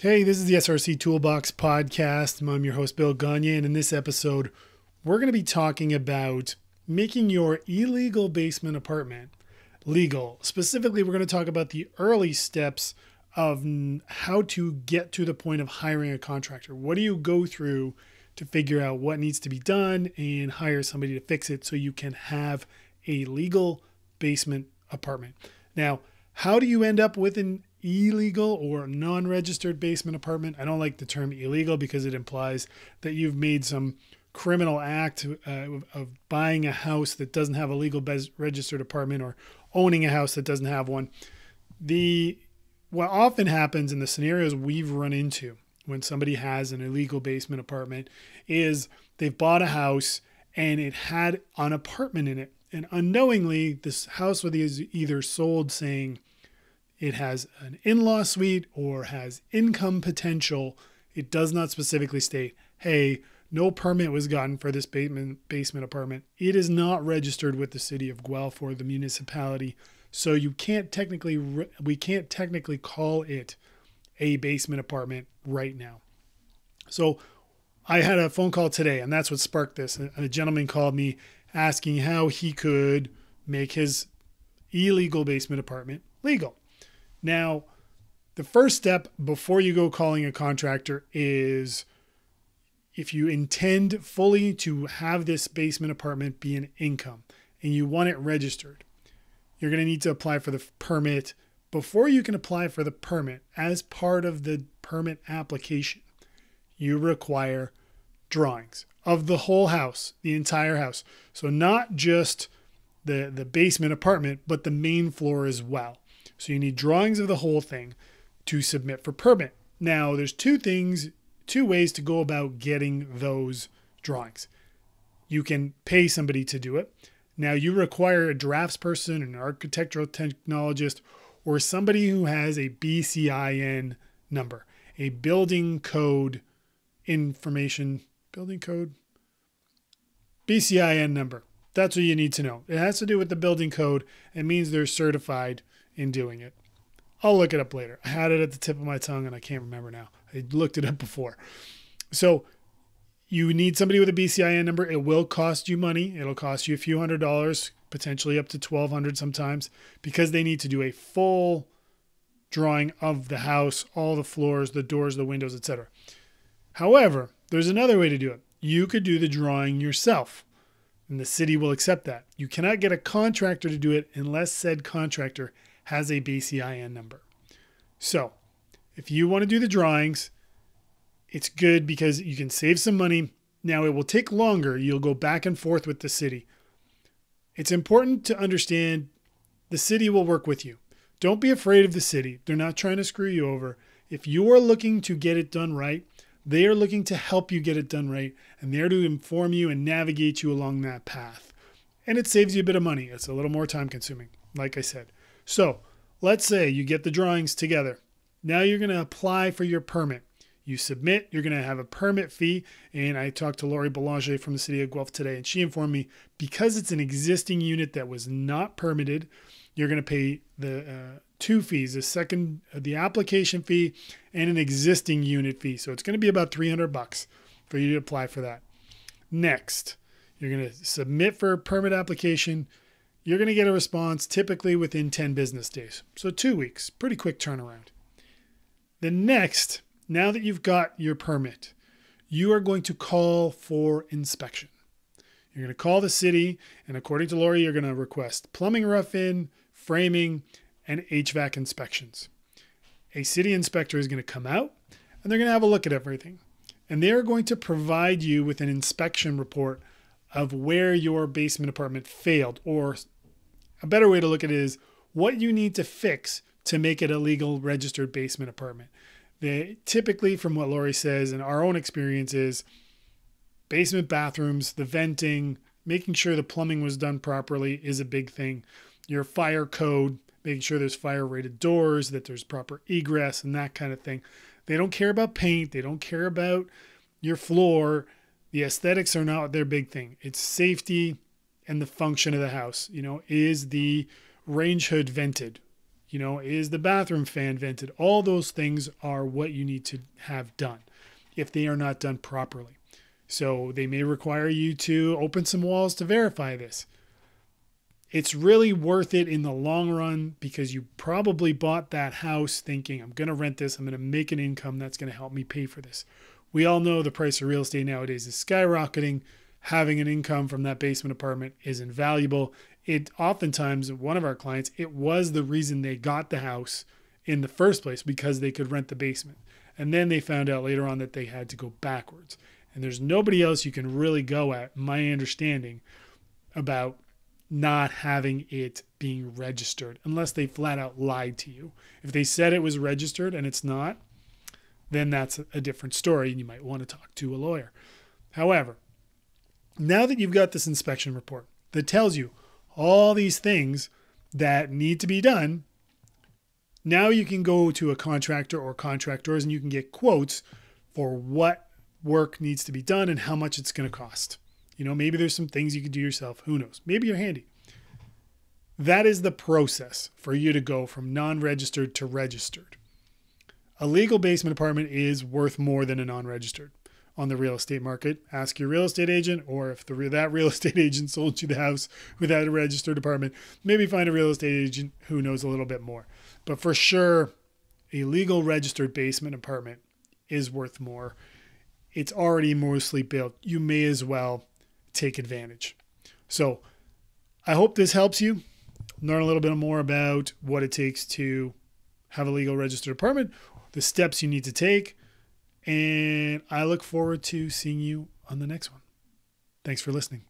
Hey, this is the SRC Toolbox Podcast. I'm your host, Bill Gagne, and in this episode, we're going to be talking about making your illegal basement apartment legal. Specifically, we're going to talk about the early steps of how to get to the point of hiring a contractor. What do you go through to figure out what needs to be done and hire somebody to fix it so you can have a legal basement apartment? Now, how do you end up with an illegal or non registered basement apartment. I don't like the term illegal because it implies that you've made some criminal act uh, of buying a house that doesn't have a legal registered apartment or owning a house that doesn't have one. The what often happens in the scenarios we've run into when somebody has an illegal basement apartment is they've bought a house and it had an apartment in it and unknowingly this house was either sold saying it has an in law suite or has income potential. It does not specifically state, hey, no permit was gotten for this basement, basement apartment. It is not registered with the city of Guelph or the municipality. So you can't technically, re- we can't technically call it a basement apartment right now. So I had a phone call today, and that's what sparked this. A gentleman called me asking how he could make his illegal basement apartment legal. Now, the first step before you go calling a contractor is if you intend fully to have this basement apartment be an income and you want it registered, you're going to need to apply for the permit before you can apply for the permit as part of the permit application. You require drawings of the whole house, the entire house. So not just the the basement apartment, but the main floor as well. So you need drawings of the whole thing to submit for permit. Now, there's two things, two ways to go about getting those drawings. You can pay somebody to do it. Now, you require a draftsperson, an architectural technologist, or somebody who has a BCIN number, a building code information, building code, BCIN number. That's what you need to know. It has to do with the building code. It means they're certified in doing it. I'll look it up later. I had it at the tip of my tongue and I can't remember now. I looked it up before. So you need somebody with a BCIN number. It will cost you money. It'll cost you a few hundred dollars, potentially up to 1200 sometimes because they need to do a full drawing of the house, all the floors, the doors, the windows, etc. However, there's another way to do it. You could do the drawing yourself, and the city will accept that. You cannot get a contractor to do it unless said contractor has a BCIN number. So if you want to do the drawings, it's good because you can save some money. Now it will take longer. You'll go back and forth with the city. It's important to understand the city will work with you. Don't be afraid of the city. They're not trying to screw you over. If you are looking to get it done right, they are looking to help you get it done right, and they're to inform you and navigate you along that path. And it saves you a bit of money. It's a little more time consuming, like I said. So let's say you get the drawings together. Now you're going to apply for your permit. You submit, you're going to have a permit fee. And I talked to Laurie Boulanger from the city of Guelph today, and she informed me because it's an existing unit that was not permitted, you're going to pay the uh, two fees the second, uh, the application fee, and an existing unit fee. So it's going to be about 300 bucks for you to apply for that. Next, you're going to submit for a permit application you're going to get a response typically within 10 business days. So, two weeks, pretty quick turnaround. The next, now that you've got your permit, you are going to call for inspection. You're going to call the city, and according to Lori, you're going to request plumbing rough in, framing, and HVAC inspections. A city inspector is going to come out and they're going to have a look at everything. And they are going to provide you with an inspection report of where your basement apartment failed or a better way to look at it is what you need to fix to make it a legal registered basement apartment. They typically, from what Lori says and our own experience, is basement bathrooms, the venting, making sure the plumbing was done properly is a big thing. Your fire code, making sure there's fire rated doors, that there's proper egress, and that kind of thing. They don't care about paint, they don't care about your floor. The aesthetics are not their big thing. It's safety, and the function of the house. You know, is the range hood vented? You know, is the bathroom fan vented? All those things are what you need to have done if they are not done properly. So they may require you to open some walls to verify this. It's really worth it in the long run because you probably bought that house thinking, I'm going to rent this, I'm going to make an income that's going to help me pay for this. We all know the price of real estate nowadays is skyrocketing having an income from that basement apartment is invaluable. It oftentimes, one of our clients, it was the reason they got the house in the first place because they could rent the basement. And then they found out later on that they had to go backwards. And there's nobody else you can really go at, my understanding, about not having it being registered unless they flat out lied to you. If they said it was registered and it's not, then that's a different story and you might want to talk to a lawyer. However, now that you've got this inspection report that tells you all these things that need to be done, now you can go to a contractor or contractors and you can get quotes for what work needs to be done and how much it's going to cost. You know, maybe there's some things you can do yourself. Who knows? Maybe you're handy. That is the process for you to go from non registered to registered. A legal basement apartment is worth more than a non registered on the real estate market. Ask your real estate agent, or if the, that real estate agent sold you the house without a registered apartment, maybe find a real estate agent who knows a little bit more. But for sure, a legal registered basement apartment is worth more. It's already mostly built. You may as well take advantage. So I hope this helps you learn a little bit more about what it takes to have a legal registered apartment, the steps you need to take, and I look forward to seeing you on the next one. Thanks for listening.